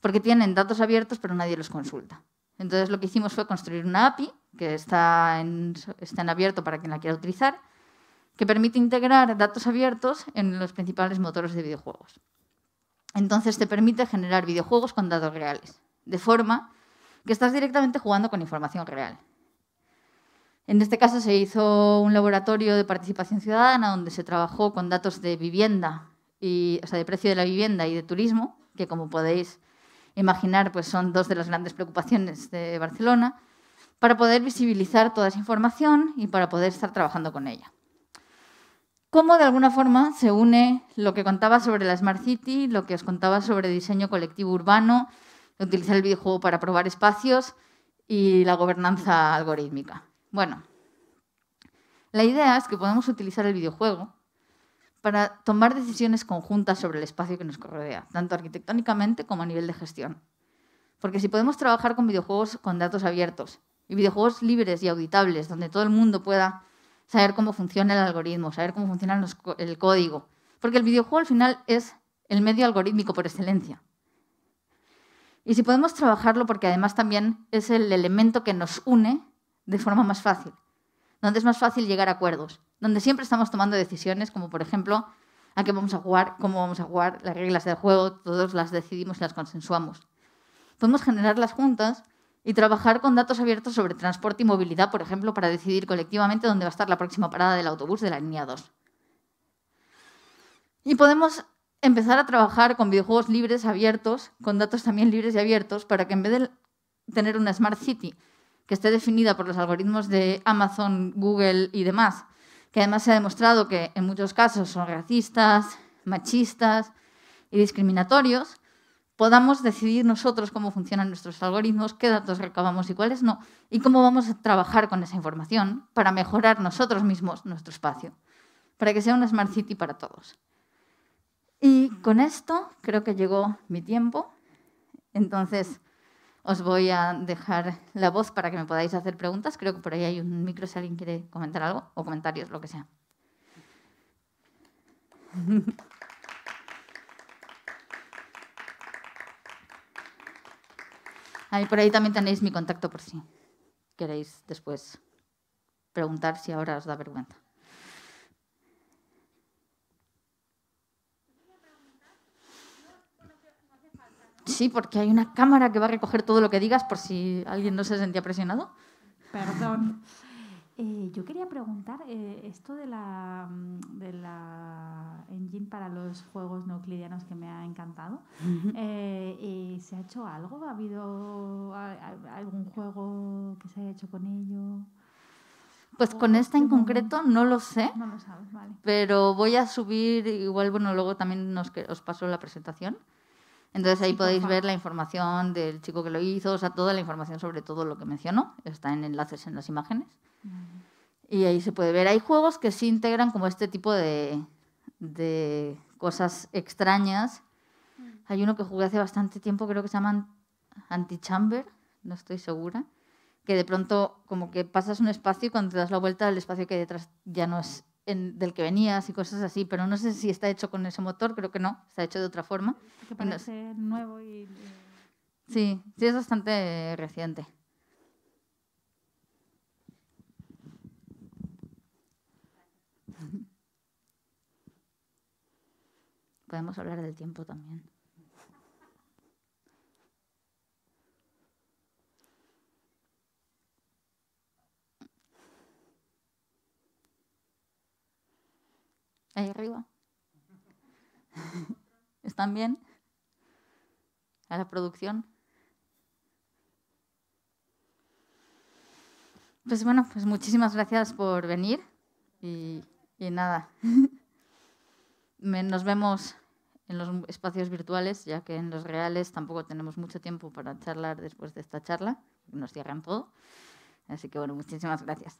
porque tienen datos abiertos pero nadie los consulta. Entonces lo que hicimos fue construir una API que está en, está en abierto para quien la quiera utilizar que permite integrar datos abiertos en los principales motores de videojuegos. Entonces te permite generar videojuegos con datos reales, de forma que estás directamente jugando con información real. En este caso se hizo un laboratorio de participación ciudadana donde se trabajó con datos de vivienda, y, sea, de precio de la vivienda y de turismo, que como podéis imaginar pues son dos de las grandes preocupaciones de Barcelona, para poder visibilizar toda esa información y para poder estar trabajando con ella cómo de alguna forma se une lo que contaba sobre la Smart City, lo que os contaba sobre diseño colectivo urbano, utilizar el videojuego para probar espacios y la gobernanza algorítmica. Bueno, la idea es que podemos utilizar el videojuego para tomar decisiones conjuntas sobre el espacio que nos rodea, tanto arquitectónicamente como a nivel de gestión. Porque si podemos trabajar con videojuegos con datos abiertos y videojuegos libres y auditables, donde todo el mundo pueda saber cómo funciona el algoritmo, saber cómo funciona el código. Porque el videojuego al final es el medio algorítmico por excelencia. Y si podemos trabajarlo, porque además también es el elemento que nos une de forma más fácil, donde es más fácil llegar a acuerdos, donde siempre estamos tomando decisiones, como por ejemplo a qué vamos a jugar, cómo vamos a jugar, las reglas del juego, todos las decidimos y las consensuamos. Podemos generarlas juntas y trabajar con datos abiertos sobre transporte y movilidad, por ejemplo, para decidir colectivamente dónde va a estar la próxima parada del autobús de la línea 2. Y podemos empezar a trabajar con videojuegos libres, abiertos, con datos también libres y abiertos, para que en vez de tener una Smart City que esté definida por los algoritmos de Amazon, Google y demás, que además se ha demostrado que en muchos casos son racistas, machistas y discriminatorios, podamos decidir nosotros cómo funcionan nuestros algoritmos, qué datos recabamos y cuáles no, y cómo vamos a trabajar con esa información para mejorar nosotros mismos nuestro espacio, para que sea una Smart City para todos. Y con esto creo que llegó mi tiempo, entonces os voy a dejar la voz para que me podáis hacer preguntas, creo que por ahí hay un micro si alguien quiere comentar algo, o comentarios, lo que sea. Ahí por ahí también tenéis mi contacto por si queréis después preguntar si ahora os da vergüenza. Sí, porque hay una cámara que va a recoger todo lo que digas por si alguien no se sentía presionado. Perdón. Eh, yo quería preguntar eh, esto de la, mm, de la engine para los juegos euclidianos que me ha encantado. Eh, ¿Se ha hecho algo? ¿Ha habido algún juego que se haya hecho con ello? Pues con esta en concreto no lo sé. No lo sabes, vale. Pero voy a subir, igual, bueno, luego también os paso la presentación. Entonces ahí podéis ver la información del chico que lo hizo, o sea, toda la información sobre todo lo que mencionó, está en enlaces en las imágenes. Y ahí se puede ver, hay juegos que sí integran como este tipo de, cosas extrañas. Mm. Hay uno que jugué hace bastante tiempo, creo que se llama Antichamber, no estoy segura, que de pronto como que pasas un espacio y cuando te das la vuelta el espacio que hay detrás ya no es del que venías y cosas así, pero no sé si está hecho con ese motor, creo que no, está hecho de otra forma. parece nuevo eh, Sí, sí, es bastante reciente. Podemos hablar del tiempo también. ahí arriba. ¿Están bien? ¿A la producción? Pues bueno, pues muchísimas gracias por venir y, nada. Nos vemos en los espacios virtuales, ya que en los reales tampoco tenemos mucho tiempo para charlar después de esta charla, nos cierran todo. Así que bueno, muchísimas gracias.